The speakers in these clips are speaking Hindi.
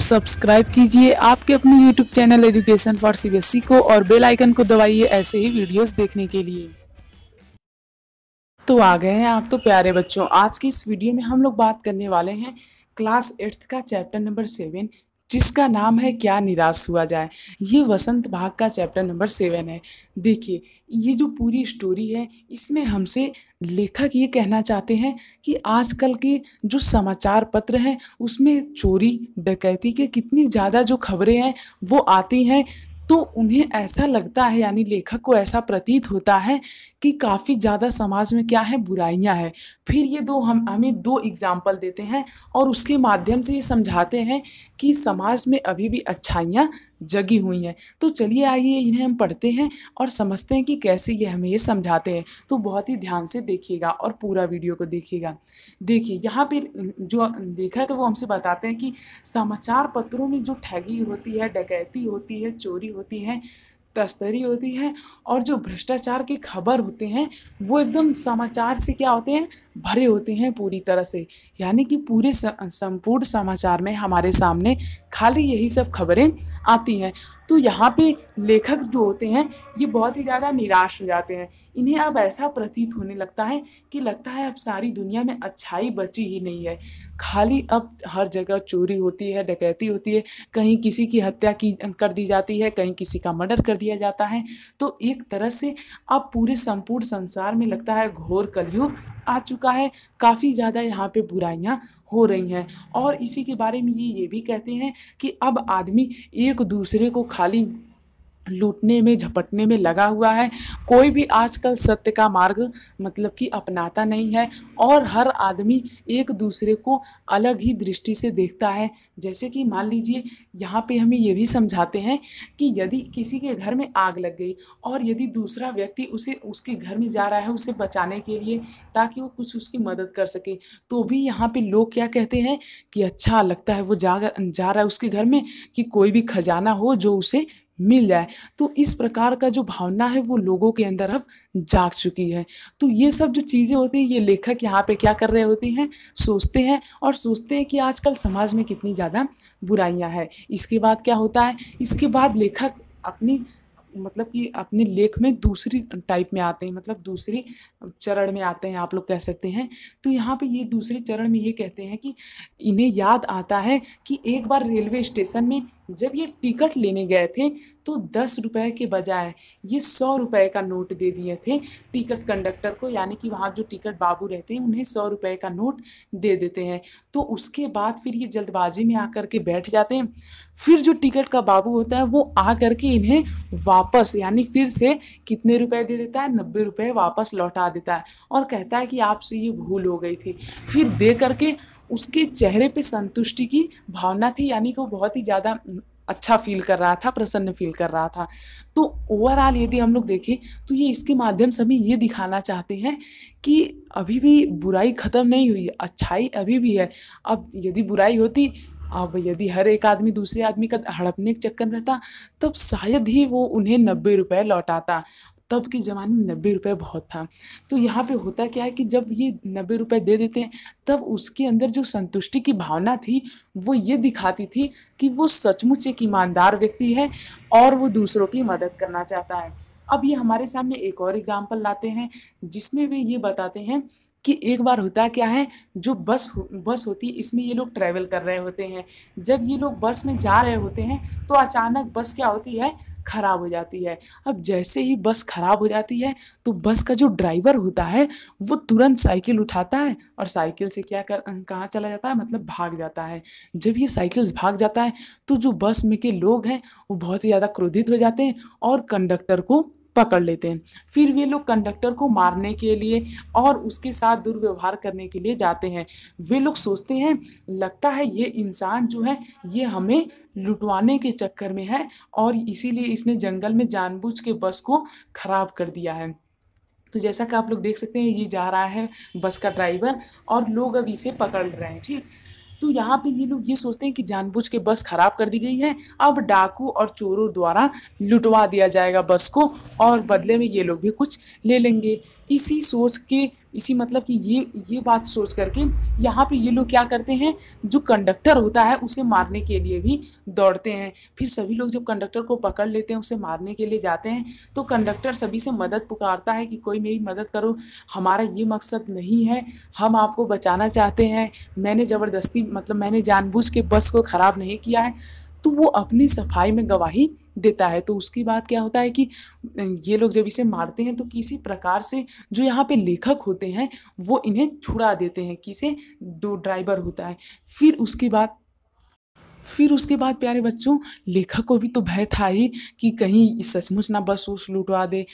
सब्सक्राइब कीजिए आपके अपने YouTube channel education for CBSE को और बेल आइकन को दबाइए ऐसे ही वीडियोस देखने के लिए तो आ गए हैं आप तो प्यारे बच्चों आज की इस वीडियो में हम लोग बात करने वाले हैं क्लास एट्थ का चैप्टर नंबर सेवन जिसका नाम है क्या निराश हुआ जाए ये वसंत भाग का चैप्टर नंबर सेवन है देखिए ये जो पूरी स्टोरी है इसमें हमसे लेखक ये कहना चाहते हैं कि आजकल के जो समाचार पत्र हैं उसमें चोरी डकैती के कितनी ज़्यादा जो खबरें हैं वो आती हैं तो उन्हें ऐसा लगता है यानी लेखक को ऐसा प्रतीत होता है कि काफ़ी ज़्यादा समाज में क्या है बुराइयां हैं फिर ये दो हम हमें दो एग्जाम्पल देते हैं और उसके माध्यम से ये समझाते हैं कि समाज में अभी भी अच्छाइयाँ जगी हुई हैं तो चलिए आइए इन्हें हम पढ़ते हैं और समझते हैं कि कैसे ये हमें ये समझाते हैं तो बहुत ही ध्यान से देखिएगा और पूरा वीडियो को देखिएगा देखिए यहाँ पे जो देखा है तो वो हमसे बताते हैं कि समाचार पत्रों में जो ठगी होती है डकैती होती है चोरी होती है तस्तरी होती है और जो भ्रष्टाचार की खबर होते हैं वो एकदम समाचार से क्या होते हैं भरे होते हैं पूरी तरह से यानी कि पूरे संपूर्ण समाचार में हमारे सामने खाली यही सब खबरें आती हैं तो यहाँ पे लेखक जो होते हैं ये बहुत ही ज़्यादा निराश हो जाते हैं इन्हें अब ऐसा प्रतीत होने लगता है कि लगता है अब सारी दुनिया में अच्छाई बची ही नहीं है खाली अब हर जगह चोरी होती है डकैती होती है कहीं किसी की हत्या की कर दी जाती है कहीं किसी का मर्डर कर दिया जाता है तो एक तरह से अब पूरे संपूर्ण संसार में लगता है घोर कलयुग आ चुका है काफ़ी ज़्यादा यहाँ पे बुराइयाँ हो रही हैं और इसी के बारे में ये ये भी कहते हैं कि अब आदमी एक दूसरे को खाली लूटने में झपटने में लगा हुआ है कोई भी आजकल सत्य का मार्ग मतलब कि अपनाता नहीं है और हर आदमी एक दूसरे को अलग ही दृष्टि से देखता है जैसे कि मान लीजिए यहाँ पे हमें ये भी समझाते हैं कि यदि किसी के घर में आग लग गई और यदि दूसरा व्यक्ति उसे उसके घर में जा रहा है उसे बचाने के लिए ताकि वो कुछ उसकी मदद कर सके तो भी यहाँ पे लोग क्या कहते हैं कि अच्छा लगता है वो जा जा रहा है उसके घर में कि कोई भी खजाना हो जो उसे मिल जाए तो इस प्रकार का जो भावना है वो लोगों के अंदर अब जाग चुकी है तो ये सब जो चीज़ें होती हैं ये लेखक यहाँ पे क्या कर रहे होते हैं सोचते हैं और सोचते हैं कि आजकल समाज में कितनी ज़्यादा बुराइयाँ हैं इसके बाद क्या होता है इसके बाद लेखक अपनी मतलब कि अपने लेख में दूसरी टाइप में आते हैं मतलब दूसरी चरण में आते हैं आप लोग कह सकते हैं तो यहाँ पे ये दूसरे चरण में ये कहते हैं कि इन्हें याद आता है कि एक बार रेलवे स्टेशन में जब ये टिकट लेने गए थे तो दस रुपये के बजाय ये सौ रुपए का नोट दे दिए थे टिकट कंडक्टर को यानी कि वहाँ जो टिकट बाबू रहते हैं उन्हें सौ रुपए का नोट दे देते हैं तो उसके बाद फिर ये जल्दबाजी में आकर के बैठ जाते हैं फिर जो टिकट का बाबू होता है वो आ कर के इन्हें वापस यानी फिर से कितने रुपये दे देता है नब्बे रुपये वापस लौटा देता है और कहता है कि आपसे ये भूल हो गई थी फिर दे करके उसके चेहरे पे संतुष्टि की भावना थी यानी कि वो बहुत ही ज़्यादा अच्छा फील कर रहा था प्रसन्न फील कर रहा था तो ओवरऑल यदि हम लोग देखें तो ये इसके माध्यम से हमें ये दिखाना चाहते हैं कि अभी भी बुराई ख़त्म नहीं हुई है अच्छाई अभी भी है अब यदि बुराई होती अब यदि हर एक आदमी दूसरे आदमी का हड़पने के चक्कर में रहता तब शायद ही वो उन्हें नब्बे रुपये लौटाता तब के ज़माने में नब्बे रुपये बहुत था तो यहाँ पे होता क्या है कि जब ये नब्बे रुपये दे देते हैं तब उसके अंदर जो संतुष्टि की भावना थी वो ये दिखाती थी कि वो सचमुच एक ईमानदार व्यक्ति है और वो दूसरों की मदद करना चाहता है अब ये हमारे सामने एक और एग्जाम्पल लाते हैं जिसमें वे ये बताते हैं कि एक बार होता क्या है जो बस बस होती है इसमें ये लोग ट्रैवल कर रहे होते हैं जब ये लोग बस में जा रहे होते हैं तो अचानक बस क्या होती है ख़राब हो जाती है अब जैसे ही बस ख़राब हो जाती है तो बस का जो ड्राइवर होता है वो तुरंत साइकिल उठाता है और साइकिल से क्या कर अं, कहाँ चला जाता है मतलब भाग जाता है जब ये साइकिल्स भाग जाता है तो जो बस में के लोग हैं वो बहुत ही ज़्यादा क्रोधित हो जाते हैं और कंडक्टर को पकड़ लेते हैं फिर वे लोग कंडक्टर को मारने के लिए और उसके साथ दुर्व्यवहार करने के लिए जाते हैं वे लोग सोचते हैं लगता है ये इंसान जो है ये हमें लुटवाने के चक्कर में है और इसीलिए इसने जंगल में जानबूझ के बस को ख़राब कर दिया है तो जैसा कि आप लोग देख सकते हैं ये जा रहा है बस का ड्राइवर और लोग अब इसे पकड़ रहे हैं ठीक तो यहाँ पे ये लोग ये सोचते हैं कि जानबूझ के बस खराब कर दी गई है अब डाकू और चोरों द्वारा लुटवा दिया जाएगा बस को और बदले में ये लोग भी कुछ ले लेंगे इसी सोच के इसी मतलब कि ये ये बात सोच करके यहाँ पे ये लोग क्या करते हैं जो कंडक्टर होता है उसे मारने के लिए भी दौड़ते हैं फिर सभी लोग जब कंडक्टर को पकड़ लेते हैं उसे मारने के लिए जाते हैं तो कंडक्टर सभी से मदद पुकारता है कि कोई मेरी मदद करो हमारा ये मकसद नहीं है हम आपको बचाना चाहते हैं मैंने ज़बरदस्ती मतलब मैंने जानबूझ के बस को ख़राब नहीं किया है तो वो अपनी सफाई में गवाही देता है तो उसकी बात क्या होता है कि ये लोग जब इसे मारते हैं तो किसी प्रकार से जो यहाँ पे लेखक होते हैं वो इन्हें छुड़ा देते हैं किसे दो ड्राइवर होता है फिर उसके बाद फिर उसके बाद प्यारे बच्चों लेखक को भी तो भय था ही कि कहीं सचमुच ना बस उस लुटवा दे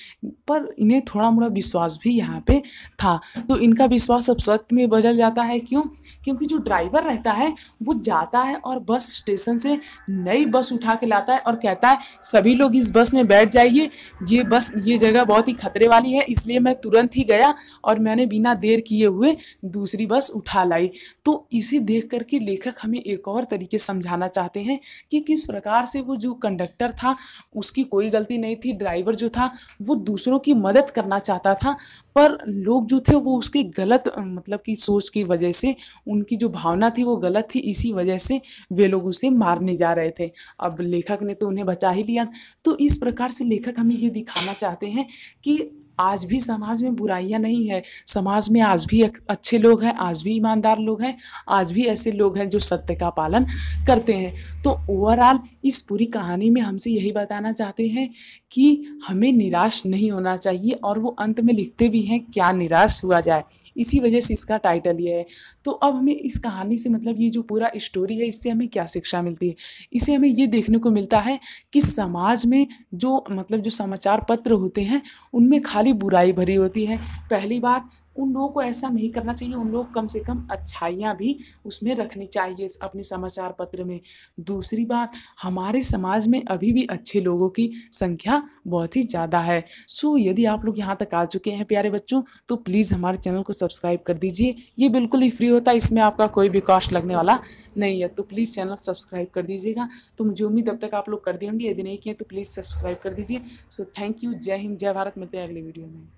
पर इन्हें थोड़ा मोड़ा विश्वास भी यहाँ पे था तो इनका विश्वास अब सत्य में बदल जाता है क्यों क्योंकि जो ड्राइवर रहता है वो जाता है और बस स्टेशन से नई बस उठा के लाता है और कहता है सभी लोग इस बस में बैठ जाइए ये बस ये जगह बहुत ही खतरे वाली है इसलिए मैं तुरंत ही गया और मैंने बिना देर किए हुए दूसरी बस उठा लाई तो इसे देख करके लेखक हमें एक और तरीके समझाना बताना चाहते हैं कि किस प्रकार से वो जो कंडक्टर था उसकी कोई गलती नहीं थी ड्राइवर जो था वो दूसरों की मदद करना चाहता था पर लोग जो थे वो उसके गलत मतलब कि सोच की वजह से उनकी जो भावना थी वो गलत थी इसी वजह से वे लोग उसे मारने जा रहे थे अब लेखक ने तो उन्हें बचा ही लिया तो इस प्रकार से लेखक हमें ये दिखाना चाहते हैं कि आज भी समाज में बुराइयाँ नहीं है समाज में आज भी अच्छे लोग हैं आज भी ईमानदार लोग हैं आज भी ऐसे लोग हैं जो सत्य का पालन करते हैं तो ओवरऑल इस पूरी कहानी में हमसे यही बताना चाहते हैं कि हमें निराश नहीं होना चाहिए और वो अंत में लिखते भी हैं क्या निराश हुआ जाए इसी वजह से इसका टाइटल ये है तो अब हमें इस कहानी से मतलब ये जो पूरा स्टोरी है इससे हमें क्या शिक्षा मिलती है इसे हमें ये देखने को मिलता है कि समाज में जो मतलब जो समाचार पत्र होते हैं उनमें खाली बुराई भरी होती है पहली बार उन लोगों को ऐसा नहीं करना चाहिए उन लोग कम से कम अच्छाइयाँ भी उसमें रखनी चाहिए अपने समाचार पत्र में दूसरी बात हमारे समाज में अभी भी अच्छे लोगों की संख्या बहुत ही ज़्यादा है सो यदि आप लोग यहाँ तक आ चुके हैं प्यारे बच्चों तो प्लीज़ हमारे चैनल को सब्सक्राइब कर दीजिए ये बिल्कुल ही फ्री होता है इसमें आपका कोई भी कॉस्ट लगने वाला नहीं है तो प्लीज़ चैनल सब्सक्राइब कर दीजिएगा तो मुझे उम्मीद अब तक आप लोग कर दिए होंगे यदि नहीं किए तो प्लीज़ सब्सक्राइब कर दीजिए सो थैंक यू जय हिंद जय भारत मिलते हैं अगले वीडियो में